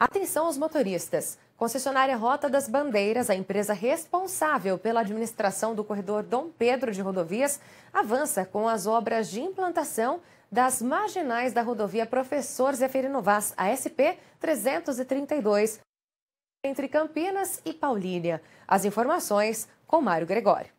Atenção aos motoristas. Concessionária Rota das Bandeiras, a empresa responsável pela administração do corredor Dom Pedro de rodovias, avança com as obras de implantação das marginais da rodovia Professor Zeferino Vaz, ASP 332, entre Campinas e Paulínia. As informações com Mário Gregório.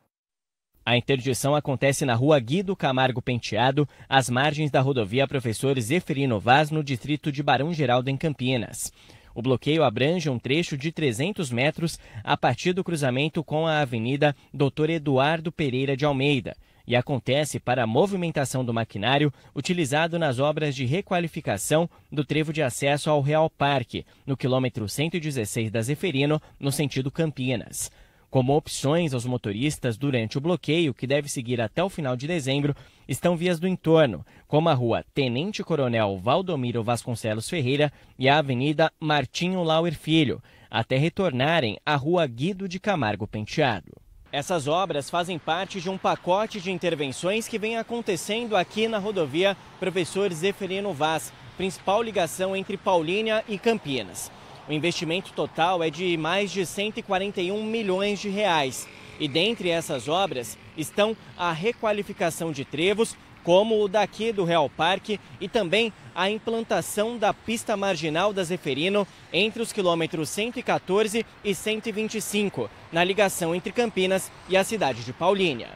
A interdição acontece na rua Guido Camargo Penteado, às margens da rodovia Professor Zeferino Vaz, no distrito de Barão Geraldo, em Campinas. O bloqueio abrange um trecho de 300 metros a partir do cruzamento com a Avenida Dr. Eduardo Pereira de Almeida e acontece para a movimentação do maquinário utilizado nas obras de requalificação do trevo de acesso ao Real Parque, no quilômetro 116 da Zeferino, no sentido Campinas. Como opções aos motoristas durante o bloqueio, que deve seguir até o final de dezembro, estão vias do entorno, como a rua Tenente Coronel Valdomiro Vasconcelos Ferreira e a Avenida Martinho Lauer Filho, até retornarem à rua Guido de Camargo Penteado. Essas obras fazem parte de um pacote de intervenções que vem acontecendo aqui na rodovia Professor Zeferino Vaz, principal ligação entre Paulínia e Campinas. O investimento total é de mais de 141 milhões de reais. E dentre essas obras estão a requalificação de trevos, como o daqui do Real Parque, e também a implantação da pista marginal da Zeferino entre os quilômetros 114 e 125, na ligação entre Campinas e a cidade de Paulínia.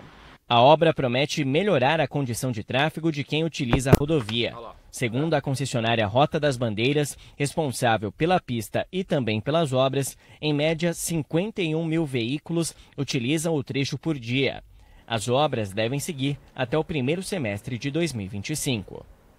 A obra promete melhorar a condição de tráfego de quem utiliza a rodovia. Segundo a concessionária Rota das Bandeiras, responsável pela pista e também pelas obras, em média 51 mil veículos utilizam o trecho por dia. As obras devem seguir até o primeiro semestre de 2025.